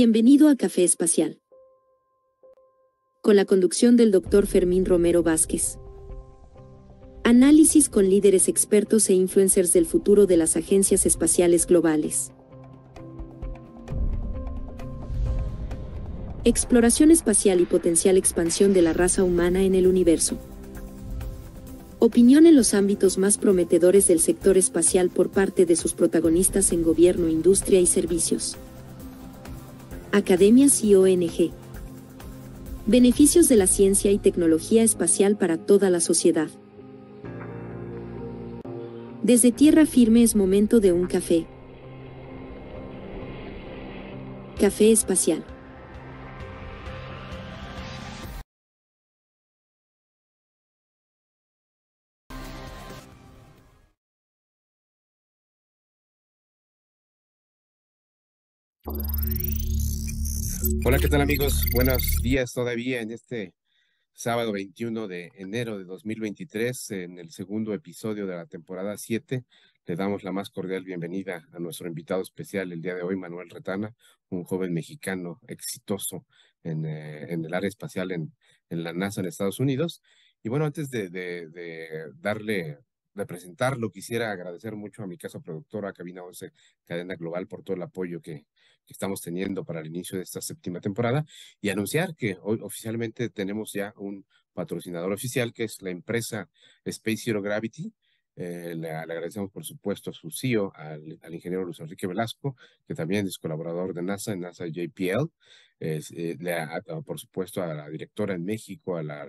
Bienvenido a Café Espacial. Con la conducción del doctor Fermín Romero Vázquez. Análisis con líderes expertos e influencers del futuro de las agencias espaciales globales. Exploración espacial y potencial expansión de la raza humana en el universo. Opinión en los ámbitos más prometedores del sector espacial por parte de sus protagonistas en gobierno, industria y servicios academias y ONG. Beneficios de la ciencia y tecnología espacial para toda la sociedad. Desde tierra firme es momento de un café. Café espacial. Hola, ¿qué tal amigos? Buenos días todavía en este sábado 21 de enero de 2023, en el segundo episodio de la temporada 7. Le damos la más cordial bienvenida a nuestro invitado especial el día de hoy, Manuel Retana, un joven mexicano exitoso en, eh, el área espacial en, la NASA en Estados Unidos. Y bueno, antes de, de darle de presentarlo, quisiera agradecer mucho a mi casa productora, Cabina 11 Cadena Global, por todo el apoyo que, que estamos teniendo para el inicio de esta séptima temporada y anunciar que hoy oficialmente tenemos ya un patrocinador oficial que es la empresa Space Zero Gravity. Eh, le, agradecemos, por supuesto, a su CEO, al, ingeniero Luis Enrique Velasco, que también es colaborador de NASA, en NASA JPL. Eh, por supuesto, a la directora en México, a la,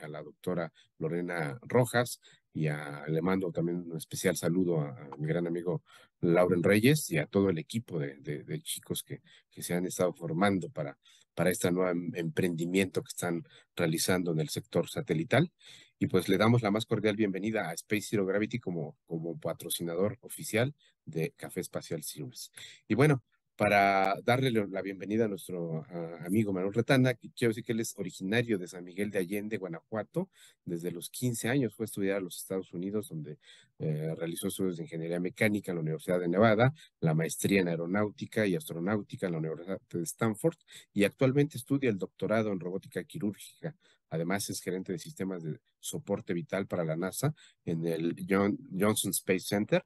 a la doctora Lorena Rojas, y le mando también un especial saludo a, mi gran amigo Lauren Reyes y a todo el equipo de, chicos que, que, se han estado formando para, para este nuevo em, emprendimiento que están realizando en el sector satelital. Y pues le damos la más cordial bienvenida a Space Zero Gravity como, como patrocinador oficial de Café Espacial Sirius. Y bueno, para darle la bienvenida a nuestro amigo Manuel Retana, quiero decir que él es originario de San Miguel de Allende, Guanajuato. Desde los 15 años fue a estudiar a los Estados Unidos, donde eh, realizó estudios de ingeniería mecánica en la Universidad de Nevada, la maestría en aeronáutica y astronáutica en la Universidad de Stanford, y actualmente estudia el doctorado en robótica quirúrgica. Además, es gerente de sistemas de soporte vital para la NASA en el Johnson Space Center.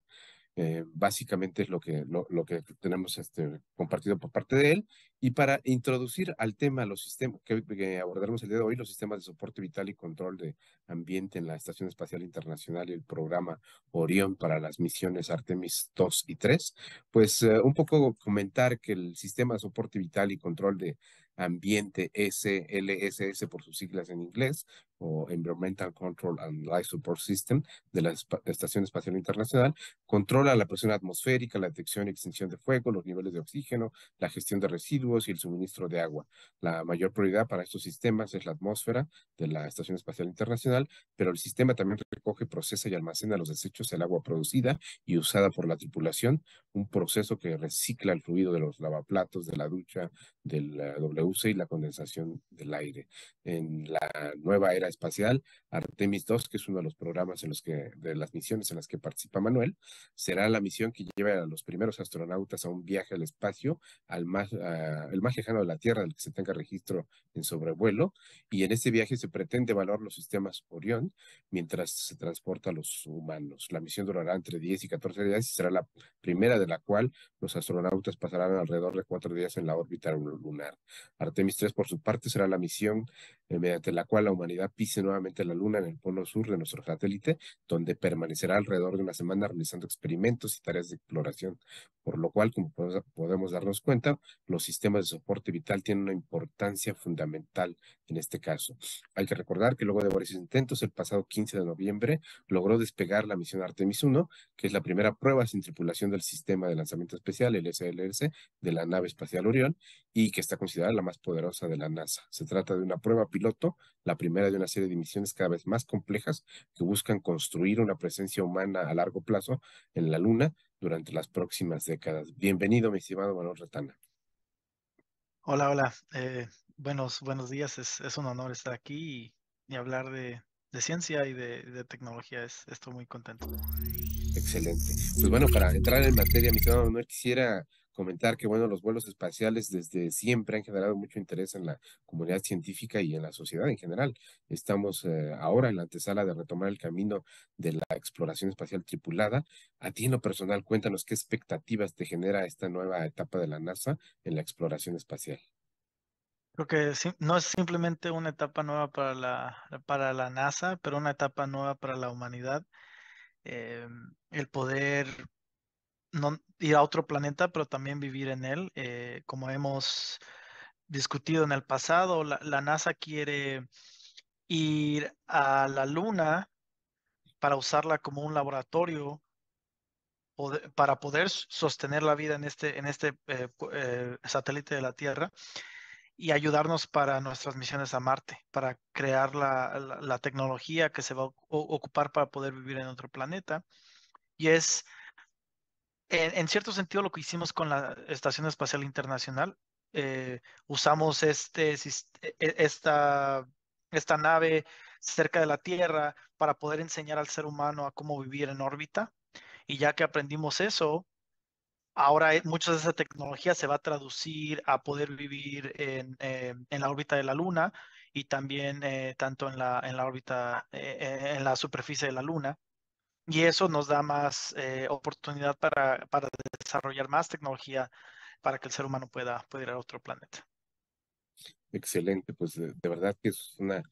Eh, básicamente es lo que, lo, que tenemos este, compartido por parte de él. Y para introducir al tema los sistemas que, abordamos abordaremos el día de hoy, los sistemas de soporte vital y control de ambiente en la Estación Espacial Internacional y el programa Orión para las misiones Artemis 2 y 3, pues eh, un poco comentar que el sistema de soporte vital y control de ambiente SLSS por sus siglas en inglés o Environmental Control and Life Support System de la Estación Espacial Internacional, controla la presión atmosférica, la detección y extinción de fuego, los niveles de oxígeno, la gestión de residuos, y el suministro de agua. La mayor prioridad para estos sistemas es la atmósfera de la Estación Espacial Internacional, pero el sistema también recoge, procesa y almacena los desechos del agua producida y usada por la tripulación, un proceso que recicla el fluido de los lavaplatos, de la ducha, del WC y la condensación del aire. En la nueva era espacial, Artemis 2, que es uno de los programas en los que, de las misiones en las que participa Manuel, será la misión que lleve a los primeros astronautas a un viaje al espacio al más, el más lejano de la Tierra del que se tenga registro en sobrevuelo, y en este viaje se pretende evaluar los sistemas Orión mientras se transporta a los humanos. La misión durará entre 10 y 14 días y será la primera de la cual los astronautas pasarán alrededor de cuatro días en la órbita lunar. Artemis 3, por su parte, será la misión eh, mediante la cual la humanidad pise nuevamente la Luna en el polo sur de nuestro satélite, donde permanecerá alrededor de una semana realizando experimentos y tareas de exploración, por lo cual, como podemos darnos cuenta, los sistemas de soporte vital tienen una importancia fundamental en este caso. Hay que recordar que luego de varios intentos, el pasado 15 de noviembre logró despegar la misión Artemis 1, que es la primera prueba sin tripulación del sistema de lanzamiento especial, el SLS, de la nave espacial Orión, y que está considerada la más poderosa de la NASA. Se trata de una prueba piloto, la primera de una serie de misiones cada vez más complejas que buscan construir una presencia humana a largo plazo en la Luna durante las próximas décadas. Bienvenido, mi estimado Manuel Retana. Hola, hola. Eh, buenos, buenos días. Es, un honor estar aquí y, hablar de, ciencia y de, tecnología. estoy muy contento. Excelente. Pues bueno, para entrar en materia, mi estimado Manuel, quisiera comentar que, bueno, los vuelos espaciales desde siempre han generado mucho interés en la comunidad científica y en la sociedad en general. Estamos eh, ahora en la antesala de retomar el camino de la exploración espacial tripulada. A ti en lo personal, cuéntanos qué expectativas te genera esta nueva etapa de la NASA en la exploración espacial. Creo que no es simplemente una etapa nueva para la, para la NASA, pero una etapa nueva para la humanidad. Em, el poder ir a otro planeta, pero también vivir en él. Eh, como hemos discutido en el pasado, la, NASA quiere ir a la Luna para usarla como un laboratorio para poder sostener la vida en este, en este eh, eh, satélite de la Tierra y ayudarnos para nuestras misiones a Marte, para crear la tecnología que se va a ocupar para poder vivir en otro planeta. Y es en, cierto sentido, lo que hicimos con la Estación Espacial Internacional, eh, usamos este e, e, esta, nave cerca de la Tierra para poder enseñar al ser humano a cómo vivir en órbita. Y ya que aprendimos eso, ahora e, mucha de esa tecnología se va a traducir a poder vivir en, eh, la órbita de la Luna y también eh, tanto en la, órbita, en la superficie de la Luna y eso nos da más eh, oportunidad para, para, desarrollar más tecnología para que el ser humano pueda, ir a otro planeta. Excelente, pues de, verdad que es una,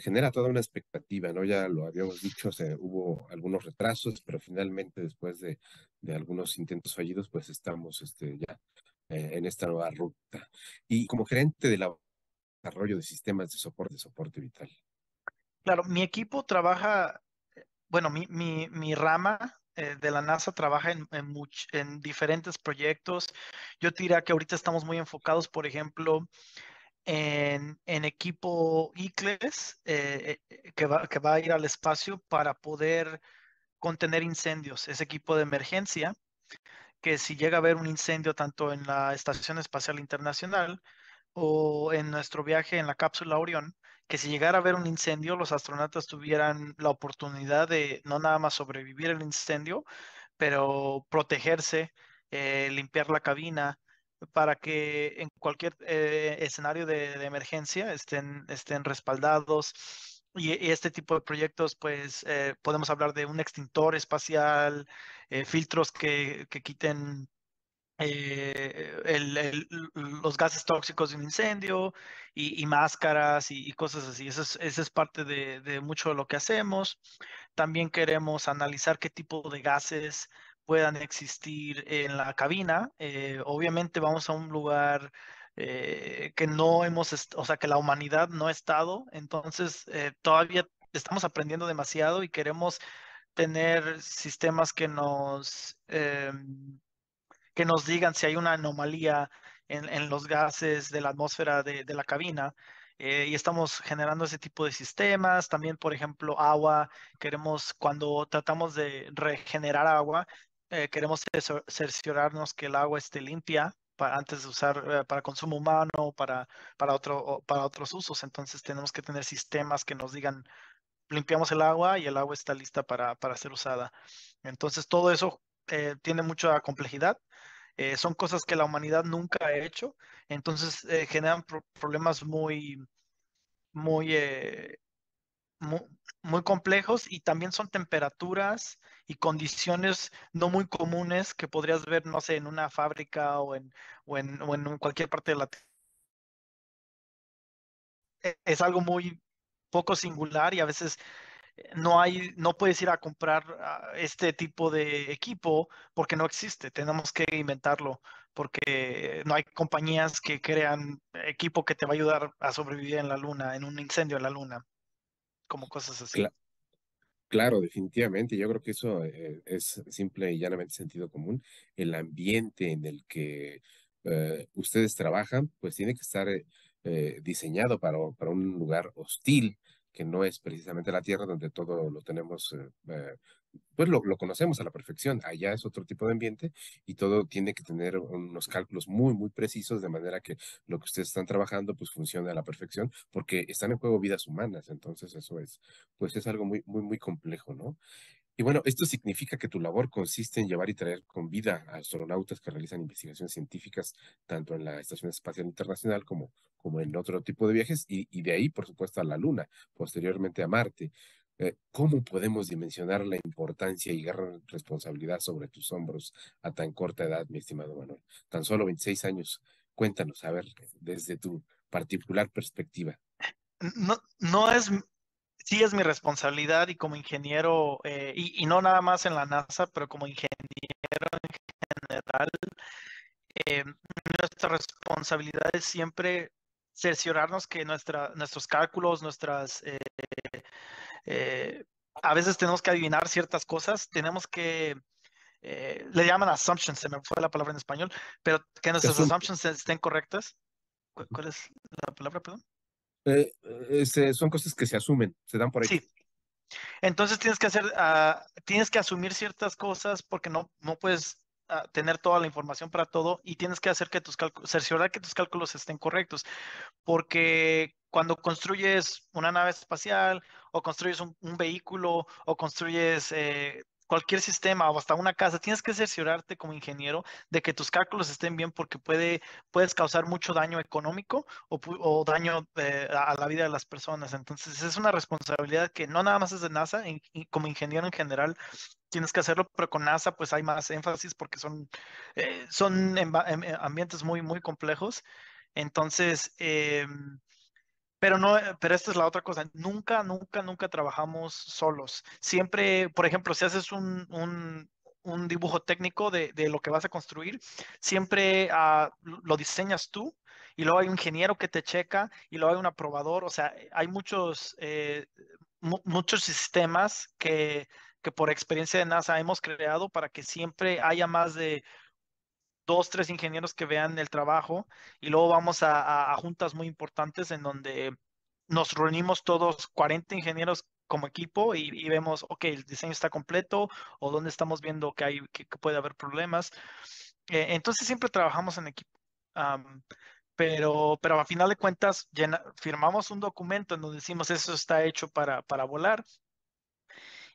genera toda una expectativa, ¿no? Ya lo habíamos dicho, hubo algunos retrasos, pero finalmente después de, algunos intentos fallidos, pues estamos este, ya eh, en esta nueva ruta. Y como gerente del desarrollo de sistemas de soporte, de soporte vital. Claro, mi equipo trabaja bueno, mi, mi rama eh, de la NASA trabaja en, diferentes proyectos. Yo diría que ahorita estamos muy enfocados, por ejemplo, en, equipo ICLES eh, eh, que, va, que va a ir al espacio para poder contener incendios, ese equipo de emergencia, que si llega a haber un incendio tanto en la Estación Espacial Internacional o en nuestro viaje en la cápsula Orión, que si llegara a haber un incendio, los astronautas tuvieran la oportunidad de no nada más sobrevivir al incendio, pero protegerse, eh, limpiar la cabina, para que en cualquier eh, escenario de, emergencia estén, estén respaldados. Y, este tipo de proyectos, pues eh, podemos hablar de un extintor espacial, filtros que, que quiten eh, los gases tóxicos de un incendio y, máscaras y, cosas así. Eso es, parte de, mucho de lo que hacemos. También queremos analizar qué tipo de gases puedan existir en la cabina. Eh, obviamente vamos a un lugar eh, que no hemos, o sea, que la humanidad no ha estado, entonces todavía estamos aprendiendo demasiado y queremos tener sistemas que nos em, que nos digan si hay una anomalía en, en los gases de la atmósfera de, de la cabina. Eh, y estamos generando ese tipo de sistemas. También, por ejemplo, agua. Queremos, cuando tratamos de regenerar agua, eh, queremos cerciorarnos que el agua esté limpia para, antes de usar eh, para consumo humano o para, para, otro, para otros usos. Entonces, tenemos que tener sistemas que nos digan limpiamos el agua y el agua está lista para, para ser usada. Entonces, todo eso tiene mucha complejidad eh, son cosas que la humanidad nunca ha hecho, entonces eh, generan problemas muy, eh, muy, complejos y también son temperaturas y condiciones no muy comunes que podrías ver, no sé, en una fábrica o en, o en, en cualquier parte de la e-, es algo muy poco singular y a veces no hay, no puedes ir a comprar ah, este tipo de equipo porque no existe, tenemos que inventarlo porque no hay compañías que crean equipo que te va a ayudar a sobrevivir en la luna, en un incendio en la luna, como cosas así. Claro, definitivamente, yo creo que eso eh, es simple y llanamente sentido común. El ambiente en el que eh, ustedes trabajan, pues tiene que estar eh, diseñado para un lugar hostil, que no es precisamente la Tierra donde todo lo tenemos, eh, eh, pues lo, conocemos a la perfección. Allá es otro tipo de ambiente y todo tiene que tener unos cálculos muy, muy precisos, de manera que lo que ustedes están trabajando pues funcione a la perfección, porque están en juego vidas humanas, entonces eso es, pues es algo muy, muy, muy complejo, ¿no? Y bueno, esto significa que tu labor consiste en llevar y traer con vida a astronautas que realizan investigaciones científicas tanto en la Estación Espacial Internacional como, como en otro tipo de viajes y, de ahí, por supuesto, a la Luna, posteriormente a Marte. Eh, ¿Cómo podemos dimensionar la importancia y gran responsabilidad sobre tus hombros a tan corta edad, mi estimado Manuel? Tan solo 26 años. Cuéntanos, a ver, desde tu particular perspectiva. Eh, no, no es sí es mi responsabilidad y como ingeniero, eh, y, no nada más en la NASA, pero como ingeniero en general, eh, nuestra responsabilidad es siempre cerciorarnos que nuestra, nuestros cálculos, nuestras... Eh, a veces tenemos que adivinar ciertas cosas, tenemos que... le llaman assumptions, se me fue la palabra en español, pero que nuestras assumptions estén correctas. ¿Cuál es la palabra, perdón? Eh, este, son cosas que se asumen, se dan por ahí. Sí. Entonces tienes que hacer, ah, tienes que asumir ciertas cosas porque no, no puedes ah, tener toda la información para todo y tienes que hacer que tus cálculos, que tus cálculos estén correctos, porque cuando construyes una nave espacial o construyes un, vehículo o construyes eh, cualquier sistema o hasta una casa, tienes que cerciorarte como ingeniero de que tus cálculos estén bien porque puede, puedes causar mucho daño económico o, daño eh, a la vida de las personas. Entonces es una responsabilidad que no nada más es de NASA, y como ingeniero en general tienes que hacerlo, pero con NASA pues hay más énfasis porque son, eh, son ambientes muy, muy complejos. Entonces, em, pero no, eh, pero esta es la otra cosa. Nunca, nunca, nunca trabajamos solos. Siempre, por ejemplo, si haces un, un, un dibujo técnico de, de, lo que vas a construir, siempre ah, lo diseñas tú y luego hay un ingeniero que te checa y luego hay un aprobador. O sea, hay muchos, eh, muchos sistemas que, que por experiencia de NASA hemos creado para que siempre haya más de dos, tres ingenieros que vean el trabajo y luego vamos a, juntas muy importantes en donde nos reunimos todos 40 ingenieros como equipo y, vemos, ok, el diseño está completo o dónde estamos viendo que, hay, que, puede haber problemas. Eh, entonces siempre trabajamos en equipo. pero, pero a final de cuentas firmamos un documento en donde decimos eso está hecho para, para volar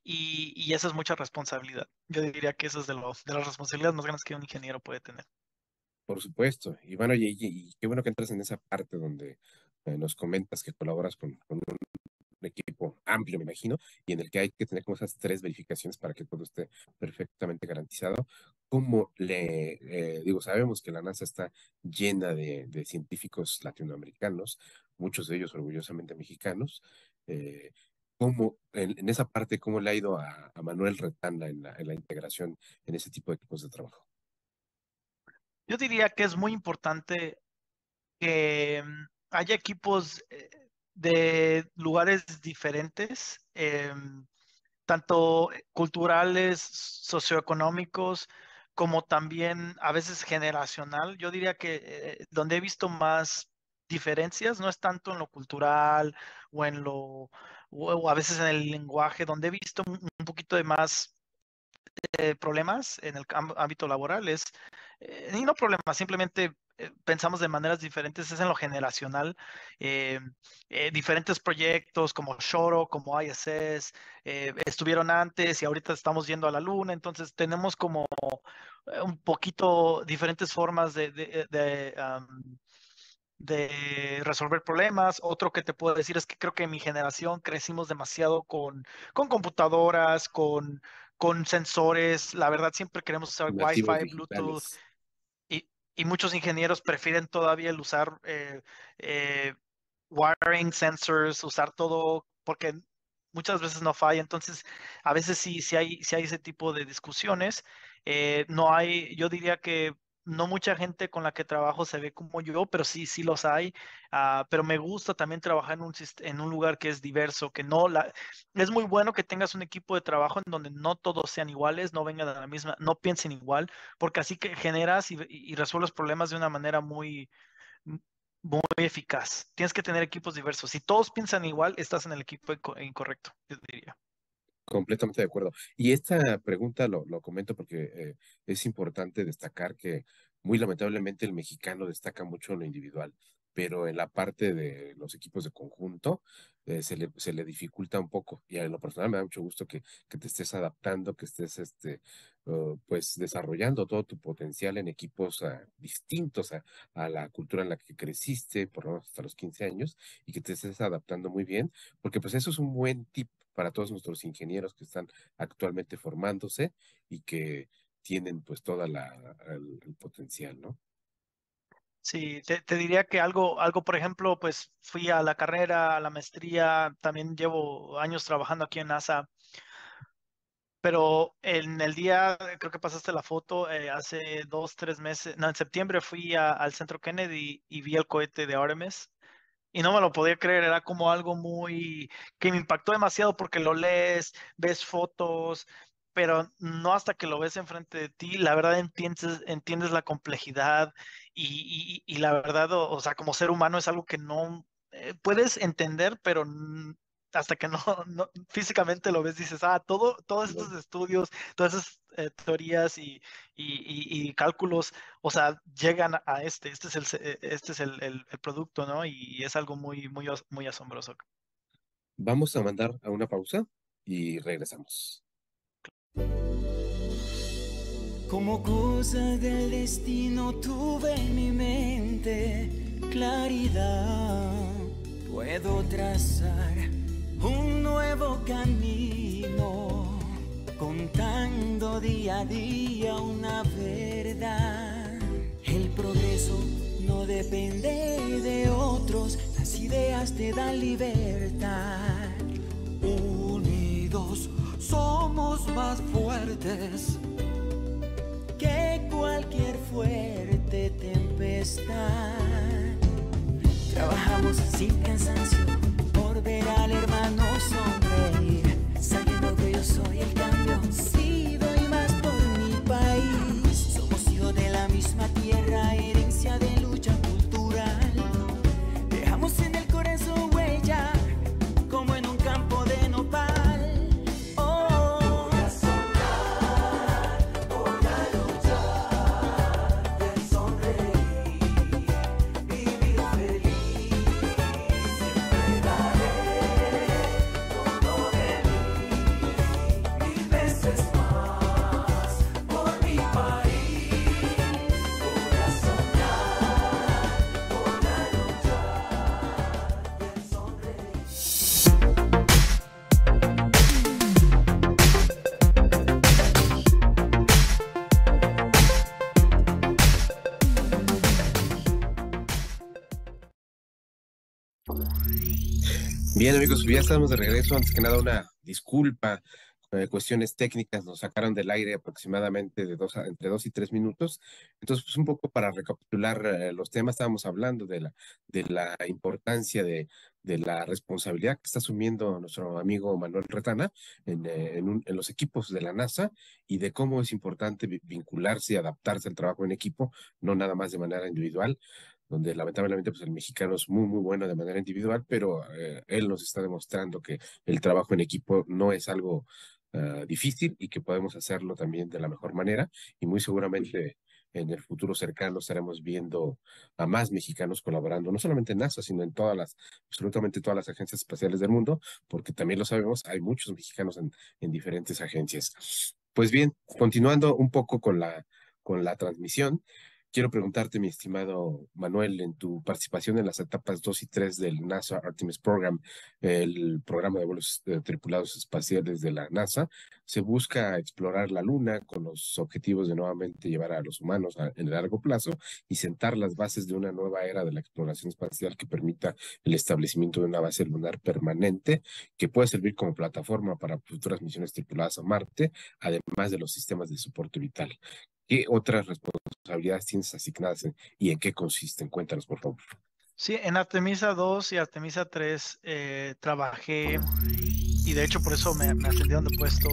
y, y esa es mucha responsabilidad. Yo diría que eso es de, los, de las responsabilidades más grandes que un ingeniero puede tener. Por supuesto. Y bueno, y, qué bueno que entras en esa parte donde eh, nos comentas que colaboras con, un equipo amplio, me imagino, y en el que hay que tener como esas tres verificaciones para que todo esté perfectamente garantizado. Como le, eh, digo, sabemos que la NASA está llena de, científicos latinoamericanos, muchos de ellos orgullosamente mexicanos, eh, cómo, en, esa parte, cómo le ha ido a, Manuel Retana en la, integración en ese tipo de equipos de trabajo. Yo diría que es muy importante que mm, haya equipos eh, de lugares diferentes, eh, mm, tanto culturales, socioeconómicos, como también a veces generacional. Yo diría que eh, donde he visto más diferencias no es tanto en lo cultural o en lo o a veces en el lenguaje, donde he visto un poquito de más eh, problemas en el ámbito laboral es, eh, y no problemas, simplemente eh, pensamos de maneras diferentes, es en lo generacional, diferentes proyectos como Shoro, como ISS, estuvieron antes y ahorita estamos yendo a la luna, entonces tenemos como un poquito diferentes formas de, de, de resolver problemas. Otro que te puedo decir es que creo que en mi generación crecimos demasiado con, con computadoras, con, con sensores. La verdad, siempre queremos usar wifi Wi-Fi, Bluetooth. Y, muchos ingenieros prefieren todavía el usar eh, eh, wiring sensors, usar todo, porque muchas veces no falla. Entonces, a veces sí, hay, hay ese tipo de discusiones. Eh, no hay, yo diría que no mucha gente con la que trabajo se ve como yo, pero sí, sí los hay. Ah, pero me gusta también trabajar en un, en un lugar que es diverso, que no, la, es muy bueno que tengas un equipo de trabajo en donde no todos sean iguales, no vengan a la misma, no piensen igual, porque así que generas y, resuelves problemas de una manera muy, muy eficaz. Tienes que tener equipos diversos. Si todos piensan igual, estás en el equipo incorrecto, yo diría. Completamente de acuerdo. Y esta pregunta lo, comento porque eh, es importante destacar que muy lamentablemente el mexicano destaca mucho lo individual pero en la parte de los equipos de conjunto eh, se, le, se, le, dificulta un poco. Y a lo personal me da mucho gusto que, te estés adaptando, que estés este, oh, pues desarrollando todo tu potencial en equipos ah, distintos a, la cultura en la que creciste, por lo menos hasta los 15 años, y que te estés adaptando muy bien, porque pues eso es un buen tip para todos nuestros ingenieros que están actualmente formándose y que tienen pues toda el potencial, ¿no? Sí, te, diría que algo, algo, por ejemplo, pues fui a la carrera, a la maestría, también llevo años trabajando aquí en NASA, pero en el día, creo que pasaste la foto, eh, hace dos, tres meses, no, en septiembre fui al centro Kennedy y vi el cohete de Artemis y no me lo podía creer, era como algo muy que me impactó demasiado porque lo lees, ves fotos, pero no hasta que lo ves enfrente de ti, la verdad entiendes, la complejidad y, la verdad, o, sea, como ser humano es algo que no eh, puedes entender, pero hasta que no, físicamente lo ves, dices, ah, todo, todos estos estudios, todas esas eh, teorías y, cálculos, o sea, llegan a este, este es el, eh, este es producto, ¿no? Y, es algo muy, muy, muy asombroso. Vamos a mandar a una pausa y regresamos. Como cosa del destino tuve en mi mente claridad. Puedo trazar un nuevo camino, contando día a día una verdad. El progreso no depende de otros, las ideas te dan libertad. Unidos somos más fuertes que cualquier fuerte tempestad. Trabajamos sin cansancio por ver al hermano son Bien, amigos, pues ya estamos de regreso. Antes que nada, una disculpa. Eh, cuestiones técnicas nos sacaron del aire aproximadamente de entre dos y tres minutos. Entonces, pues, un poco para recapitular eh, los temas, estábamos hablando de la, de la importancia de, la responsabilidad que está asumiendo nuestro amigo Manuel Retana en, eh, en, los equipos de la NASA y de cómo es importante vincularse y adaptarse al trabajo en equipo, no nada más de manera individual donde lamentablemente pues, el mexicano es muy, muy bueno de manera individual, pero eh, él nos está demostrando que el trabajo en equipo no es algo ah, difícil y que podemos hacerlo también de la mejor manera y muy seguramente en el futuro cercano estaremos viendo a más mexicanos colaborando, no solamente en NASA, sino en todas las, absolutamente todas las agencias espaciales del mundo, porque también lo sabemos, hay muchos mexicanos en, en diferentes agencias. Pues bien, continuando un poco con la, con la transmisión, Quiero preguntarte, mi estimado Manuel, en tu participación en las etapas 2 y 3 del NASA Artemis Program, el programa de vuelos eh, tripulados espaciales de la NASA, se busca explorar la Luna con los objetivos de nuevamente llevar a los humanos en en largo plazo y sentar las bases de una nueva era de la exploración espacial que permita el establecimiento de una base lunar permanente que pueda servir como plataforma para futuras misiones tripuladas a Marte, además de los sistemas de soporte vital. ¿Qué otras responsabilidades tienes asignadas y en qué consisten? Cuéntanos, por favor. Sí, en Artemisa 2 y Artemisa 3 eh, trabajé, y de hecho por eso me, me ascendieron de puesto,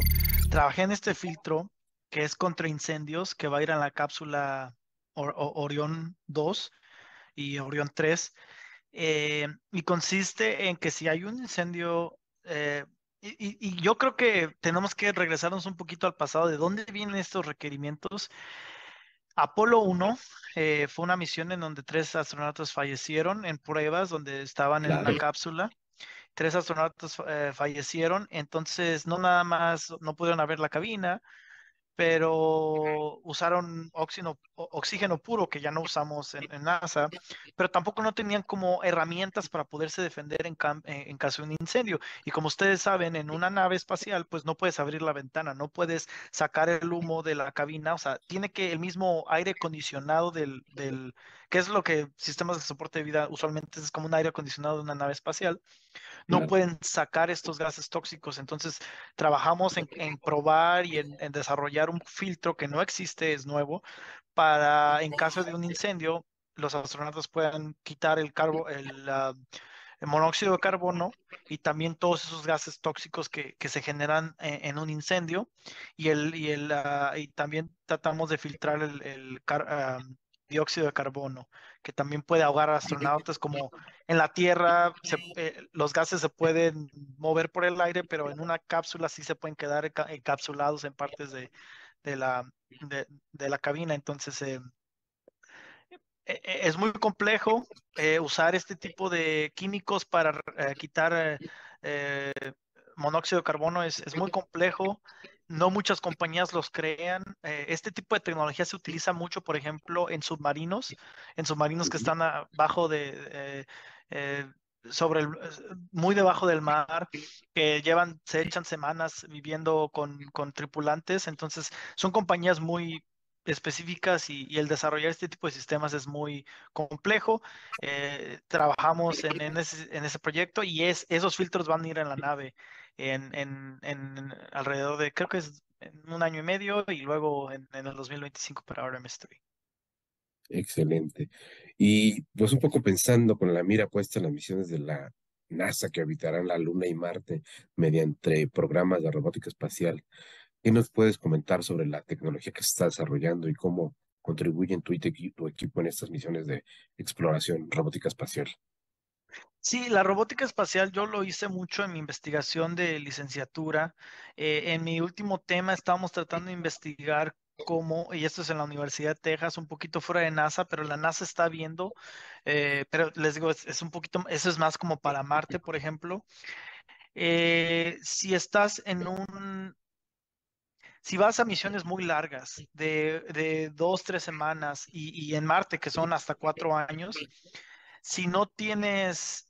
trabajé en este filtro que es contra incendios, que va a ir a la cápsula Orión 2 y Orión 3, eh, y consiste en que si hay un incendio eh, y, yo creo que tenemos que regresarnos un poquito al pasado, de dónde vienen estos requerimientos. Apolo 1 eh, fue una misión en donde tres astronautas fallecieron en pruebas, donde estaban en la cápsula. Tres astronautas eh, fallecieron, entonces no nada más, no pudieron haber la cabina, pero usaron oxígeno, puro que ya no usamos en, NASA, pero tampoco no tenían como herramientas para poderse defender eh, en, caso de un incendio. Y como ustedes saben, en una nave espacial, pues no puedes abrir la ventana, no puedes sacar el humo de la cabina, o sea, tiene que el mismo aire acondicionado del que es lo que sistemas de soporte de vida usualmente es como un aire acondicionado de una nave espacial, no pueden sacar estos gases tóxicos. Entonces, trabajamos en, probar y en, desarrollar un filtro que no existe, es nuevo, para en caso de un incendio, los astronautas puedan quitar el carbo, el, ah, monóxido de carbono y también todos esos gases tóxicos que, se generan e, en, un incendio y, el, y, ah, y también tratamos de filtrar el, el, ah, dióxido de carbono, que también puede ahogar a astronautas, como en la Tierra eh, los gases se pueden mover por el aire, pero en una cápsula sí se pueden quedar encapsulados en partes de, la, de, la, cabina. Entonces, eh, e, e, es muy complejo eh, usar este tipo de químicos para quitar monóxido de carbono, es, es muy complejo no muchas compañías los crean. Eh, este tipo de tecnología se utiliza mucho, por ejemplo, en submarinos, en submarinos que están abajo de, eh, eh, sobre el, muy debajo del mar, que llevan, se echan semanas viviendo con, tripulantes. Entonces, son compañías muy específicas y, el desarrollar este tipo de sistemas es muy complejo. trabajamos en, ese, proyecto y es, esos filtros van a ir en la nave en, en, alrededor de, creo que es en un año y medio y luego en, el 2025 para me estoy Excelente. Y pues un poco pensando con la mira puesta en las misiones de la NASA que habitarán la Luna y Marte mediante programas de robótica espacial, ¿qué nos puedes comentar sobre la tecnología que se está desarrollando y cómo contribuyen tú y tu equipo en estas misiones de exploración robótica espacial? Sí, la robótica espacial yo lo hice mucho en mi investigación de licenciatura. Eh, en mi último tema estábamos tratando de investigar cómo, y esto es en la Universidad de Texas, un poquito fuera de NASA, pero la NASA está viendo, eh, pero les digo, es, un poquito, eso es más como para Marte, por ejemplo. Eh, si estás en un, si vas a misiones muy largas, de, de dos, tres semanas, y, y, en Marte, que son hasta cuatro años, si no tienes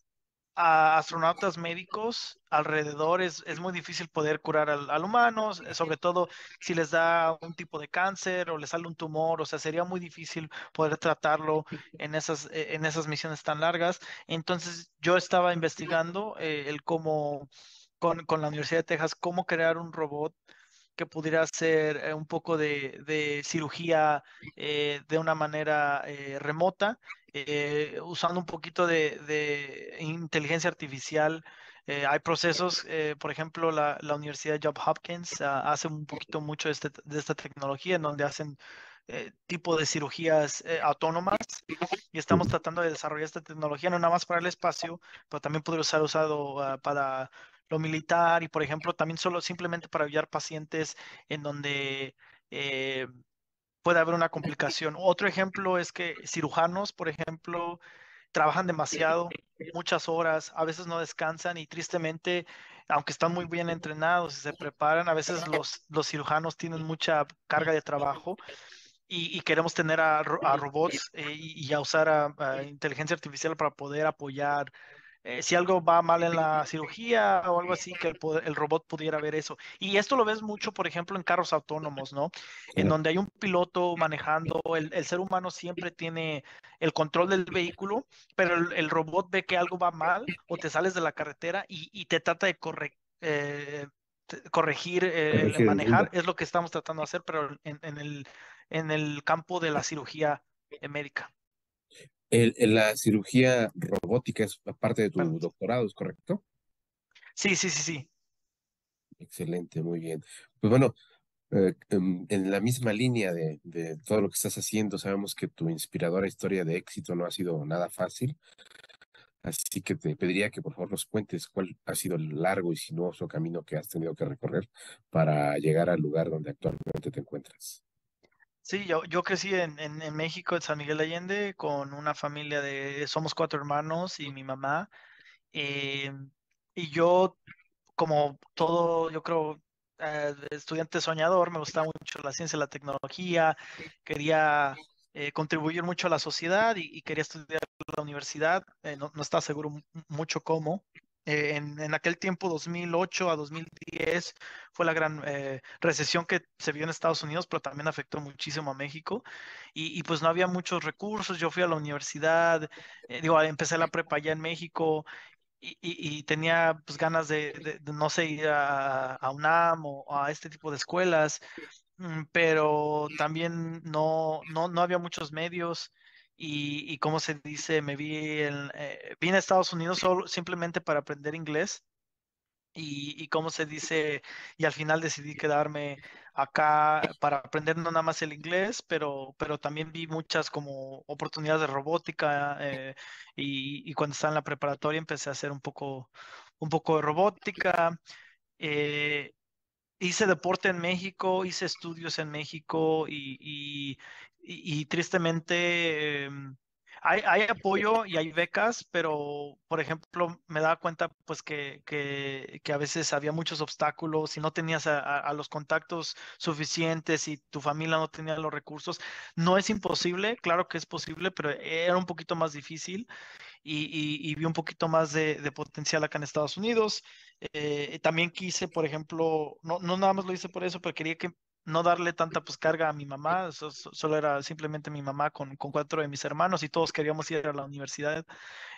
a astronautas médicos alrededor, es, muy difícil poder curar al, humano, sobre todo si les da un tipo de cáncer o les sale un tumor, o sea, sería muy difícil poder tratarlo en esas, e, en esas misiones tan largas. Entonces, yo estaba investigando eh, el cómo, con, la Universidad de Texas, cómo crear un robot que pudiera hacer eh, un poco de, cirugía eh, de una manera remota eh, usando un poquito de, inteligencia artificial. Eh, hay procesos, eh, por ejemplo, la, la Universidad Johns Hopkins ah, hace un poquito mucho este, de, esta tecnología en donde hacen tipo de cirugías autónomas y estamos tratando de desarrollar esta tecnología no nada más para el espacio, pero también podría ser usado ah, para lo militar y, por ejemplo, también solo simplemente para ayudar pacientes en donde puede haber una complicación. Otro ejemplo es que cirujanos, por ejemplo, trabajan demasiado, muchas horas, a veces no descansan y tristemente, aunque están muy bien entrenados y se preparan, a veces los, los cirujanos tienen mucha carga de trabajo y, queremos tener a, robots eh, y, a usar a inteligencia artificial para poder apoyar eh, si algo va mal en la cirugía o algo así, que el, robot pudiera ver eso. Y esto lo ves mucho, por ejemplo, en carros autónomos, ¿no? En donde hay un piloto manejando, el, ser humano siempre tiene el control del vehículo, pero el, robot ve que algo va mal o te sales de la carretera y, te trata de eh, corregir. Eh, corregir, manejar, es lo que estamos tratando de hacer, pero en, el, en el campo de la cirugía médica la cirugía robótica es parte de tu doctorado, ¿es correcto? Sí, sí, sí, sí. Excelente, muy bien. Pues bueno, eh, em, en la misma línea de, de, todo lo que estás haciendo, sabemos que tu inspiradora historia de éxito no ha sido nada fácil. Así que te pediría que por favor nos cuentes cuál ha sido el largo y sinuoso camino que has tenido que recorrer para llegar al lugar donde actualmente te encuentras. Sí, yo, crecí en, en, México, en San Miguel de Allende, con una familia de, somos cuatro hermanos y mi mamá. y yo, como todo, yo creo, eh, estudiante soñador, me gustaba mucho la ciencia, y la tecnología, quería eh, contribuir mucho a la sociedad y, quería estudiar en la universidad, eh, no, no estaba seguro mucho cómo, eh, en, aquel tiempo, 2008 a 2010, fue la gran eh, recesión que se vio en Estados Unidos, pero también afectó muchísimo a México. Y, pues no había muchos recursos. Yo fui a la universidad, eh, digo, empecé la prepa allá en México y, tenía pues, ganas de, no sé, ir a, a, UNAM o a este tipo de escuelas, mm, pero también no había muchos medios y, y cómo se dice, me vi en, eh, vine a Estados Unidos solo, simplemente para aprender inglés y, y cómo se dice, y al final decidí quedarme acá para aprender no nada más el inglés, pero, pero también vi muchas como oportunidades de robótica eh, y, cuando estaba en la preparatoria empecé a hacer un poco, un poco de robótica. Eh, hice deporte en México, hice estudios en México y, y, tristemente em, hay, hay, apoyo y hay becas, pero por ejemplo me daba cuenta pues que, que, que a veces había muchos obstáculos y no tenías a, los contactos suficientes y tu familia no tenía los recursos. No es imposible, claro que es posible, pero era un poquito más difícil y, vi un poquito más de, potencial acá en Estados Unidos. Eh, también quise, por ejemplo, no, no nada más lo hice por eso, pero quería que no darle tanta pues, carga a mi mamá, solo era simplemente mi mamá con, cuatro de mis hermanos y todos queríamos ir a la universidad.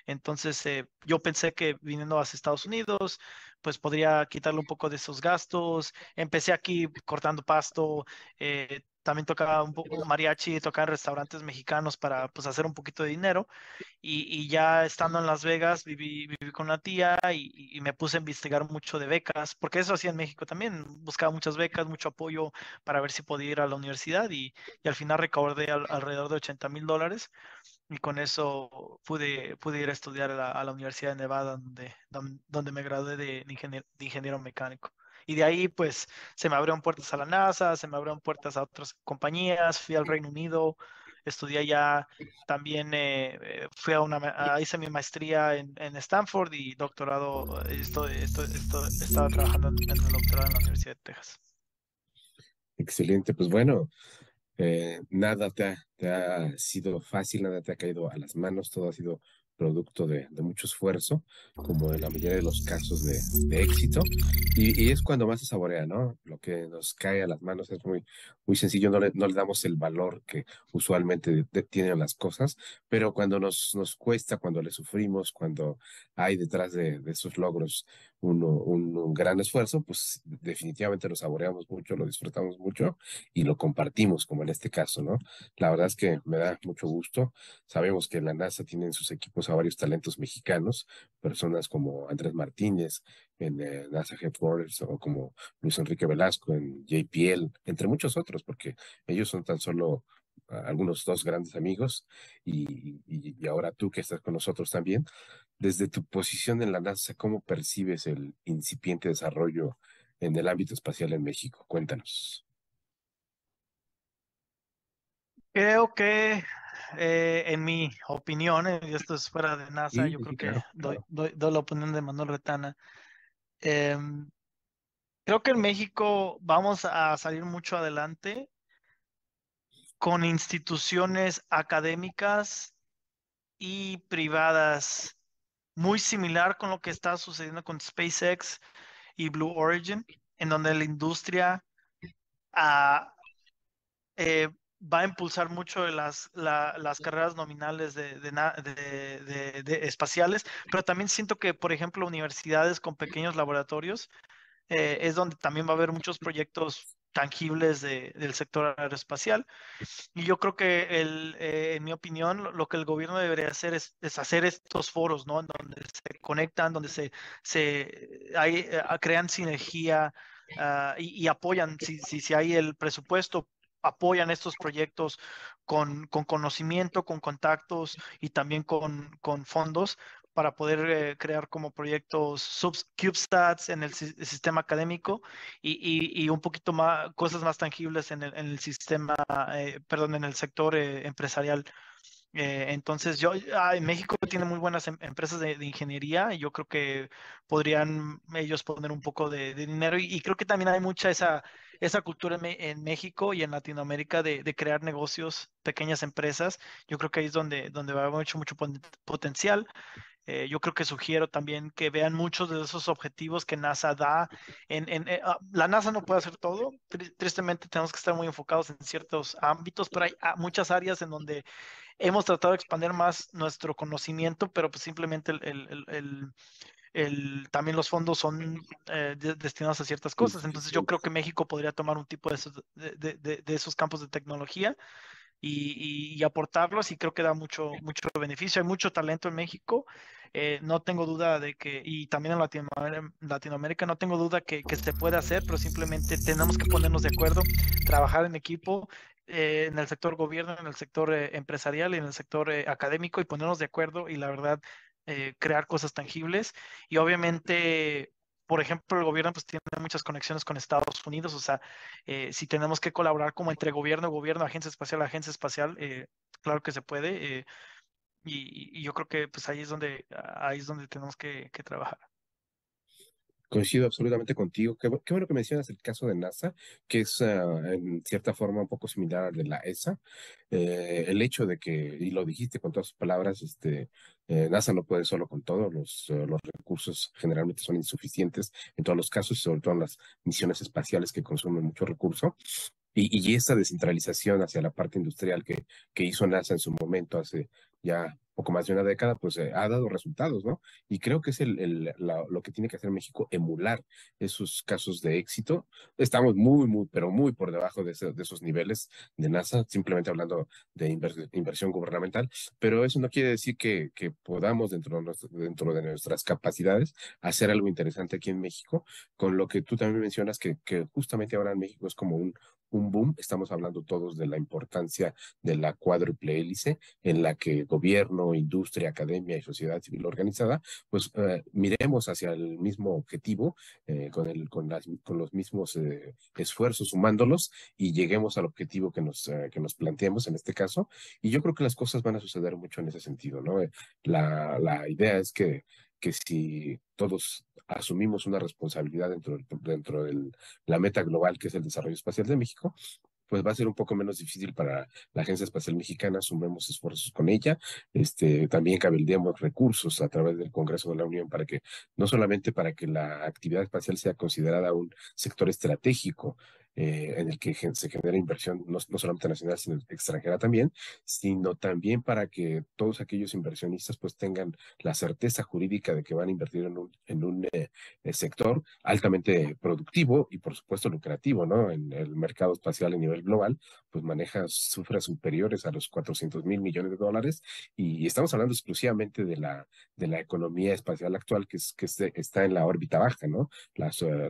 Entonces eh, yo pensé que viniendo a Estados Unidos, pues podría quitarle un poco de esos gastos. Empecé aquí cortando pasto, eh, también tocaba un poco mariachi, tocaba en restaurantes mexicanos para pues hacer un poquito de dinero y, ya estando en Las Vegas viví, viví con una tía y, me puse a investigar mucho de becas, porque eso hacía en México también, buscaba muchas becas, mucho apoyo para ver si podía ir a la universidad y, y al final recaudé alrededor de 80 mil dólares y con eso pude, pude ir a estudiar a la, Universidad de Nevada donde, donde me gradué de de ingeniero mecánico. Y de ahí, pues, se me abrieron puertas a la NASA, se me abrieron puertas a otras compañías, fui al Reino Unido, estudié allá, también, eh, eh, fui a una, ah, hice mi maestría en, Stanford y doctorado, estoy eh, estoy estaba trabajando en el doctorado en la Universidad de Texas. Excelente, pues bueno, nada te ha, sido fácil, nada te ha caído a las manos, todo ha sido producto de, mucho esfuerzo, como en la mayoría de los casos de, éxito, y, es cuando más se saborea, ¿no? Lo que nos cae a las manos es muy, sencillo, no le, damos el valor que usualmente tienen las cosas, pero cuando nos, nos cuesta, cuando le sufrimos, cuando hay detrás de, esos logros un, gran esfuerzo, pues definitivamente lo saboreamos mucho, lo disfrutamos mucho y lo compartimos, como en este caso, ¿no? La verdad es que me da mucho gusto. Sabemos que la NASA tiene en sus equipos a varios talentos mexicanos, personas como Andrés Martínez en eh, NASA Headquarters o como Luis Enrique Velasco en JPL, entre muchos otros, porque ellos son tan solo ah, algunos dos grandes amigos y, y, ahora tú que estás con nosotros también, desde tu posición en la NASA, ¿cómo percibes el incipiente desarrollo en el ámbito espacial en México? Cuéntanos. Creo que, eh, en mi opinión, eh, y esto es fuera de NASA, yo creo que doy, la opinión de Manuel Retana. Em, creo que en México vamos a salir mucho adelante con instituciones académicas y privadas muy similar con lo que está sucediendo con SpaceX y Blue Origin, en donde la industria ah, eh, va a impulsar mucho las, carreras nominales de, espaciales, pero también siento que, por ejemplo, universidades con pequeños laboratorios eh, es donde también va a haber muchos proyectos tangibles del sector aeroespacial. Y yo creo que, el, eh, en mi opinión, lo, que el gobierno debería hacer es, hacer estos foros, ¿no? En donde se conectan, donde se, se hay, eh, crean sinergia ah, y, apoyan, si, si, si hay el presupuesto, apoyan estos proyectos con, con, conocimiento, con contactos y también con, con fondos para poder eh, crear como proyectos subs, CubeStats en el, sistema académico y, un poquito más, cosas más tangibles en el, en el sistema, eh, perdón, en el sector eh, empresarial. Eh, entonces, yo, ay, México tiene muy buenas em, empresas de, ingeniería y yo creo que podrían ellos poner un poco de, dinero y, creo que también hay mucha esa, esa cultura en, México y en Latinoamérica de, crear negocios, pequeñas empresas. Yo creo que ahí es donde, donde va mucho, mucho potencial. Eh, yo creo que sugiero también que vean muchos de esos objetivos que NASA da. Eh, ah, la NASA no puede hacer todo. Tristemente tenemos que estar muy enfocados en ciertos ámbitos, pero hay ah, muchas áreas en donde hemos tratado de expandir más nuestro conocimiento, pero pues simplemente el, también los fondos son eh, destinados a ciertas cosas. Entonces yo creo que México podría tomar un tipo de de esos campos de tecnología y, aportarlos y creo que da mucho, mucho beneficio. Hay mucho talento en México, eh, no tengo duda de que, y también en Latinoamérica, Latinoamérica no tengo duda que, que, se puede hacer, pero simplemente tenemos que ponernos de acuerdo, trabajar en equipo. Eh, en el sector gobierno, en el sector eh, empresarial y en el sector académico y ponernos de acuerdo y la verdad crear cosas tangibles y obviamente por ejemplo, el gobierno pues tiene muchas conexiones con Estados Unidos, o sea, eh, si tenemos que colaborar como entre gobierno, gobierno, agencia espacial, agencia espacial, eh, claro que se puede. Eh, y, yo creo que pues ahí es donde, ahí es donde tenemos que trabajar coincido absolutamente contigo. Qué, bueno que mencionas el caso de NASA, que es ah, en cierta forma un poco similar al de la ESA. Eh, el hecho de que, y lo dijiste con todas sus palabras, este, eh, NASA no puede solo con todo, los, eh, los recursos generalmente son insuficientes en todos los casos, sobre todo en las misiones espaciales que consumen mucho recurso. Y, y esa descentralización hacia la parte industrial que, que hizo NASA en su momento hace ya poco más de una década, pues eh, ha dado resultados, ¿no? Y creo que es el, lo que tiene que hacer México, emular esos casos de éxito. Estamos muy, muy, pero muy por debajo de, esos niveles de NASA, simplemente hablando de inversión gubernamental, pero eso no quiere decir que, podamos dentro de, nuestras capacidades hacer algo interesante aquí en México, con lo que tú también mencionas, que, que justamente ahora en México es como un, un boom. Estamos hablando todos de la importancia de la cuádruple hélice en la que gobierno, industria, academia y sociedad civil organizada, pues eh, miremos hacia el mismo objetivo eh, con, el, con, las, con, los mismos eh, esfuerzos, sumándolos y lleguemos al objetivo que nos, que nos planteemos en este caso. Y yo creo que las cosas van a suceder mucho en ese sentido, ¿no? La, la idea es que que si todos asumimos una responsabilidad dentro, dentro de la meta global que es el desarrollo espacial de México, pues va a ser un poco menos difícil para la Agencia Espacial Mexicana, sumemos esfuerzos con ella, este, también cabildeamos recursos a través del Congreso de la Unión para que, no solamente para que la actividad espacial sea considerada un sector estratégico eh, en el que se genera inversión no, solamente nacional, sino extranjera también, sino también para que todos aquellos inversionistas pues tengan la certeza jurídica de que van a invertir en un, en un eh, eh, sector altamente productivo y por supuesto lucrativo, ¿no? En el mercado espacial a nivel global, pues maneja cifras superiores a los 400 mil millones de dólares y estamos hablando exclusivamente de la, de la economía espacial actual que, es, que está en la órbita baja, ¿no?